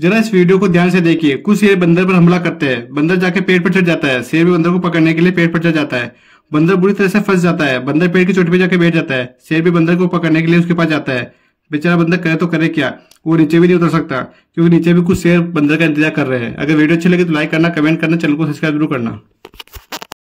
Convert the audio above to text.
जरा इस वीडियो को ध्यान से देखिए कुछ शेर बंदर पर हमला करते हैं बंदर जाके पेड़ पर चढ़ जाता है शेर भी बंदर को पकड़ने के लिए पेड़ पर चढ़ जाता है बंदर बुरी तरह से फंस जाता है बंदर पेड़ की चोटी पर जाके बैठ जाता है शेर भी बंदर को पकड़ने के लिए उसके पास जाता है बेचारा बंदर करे तो करे क्या वो नीचे भी नहीं उतर सकता क्योंकि नीचे भी कुछ शेर बंदर का इंतजार कर रहे हैं अगर वीडियो अच्छी लगे तो लाइक करना कमेंट करना चैनल को सब्सक्राइब जरूर करना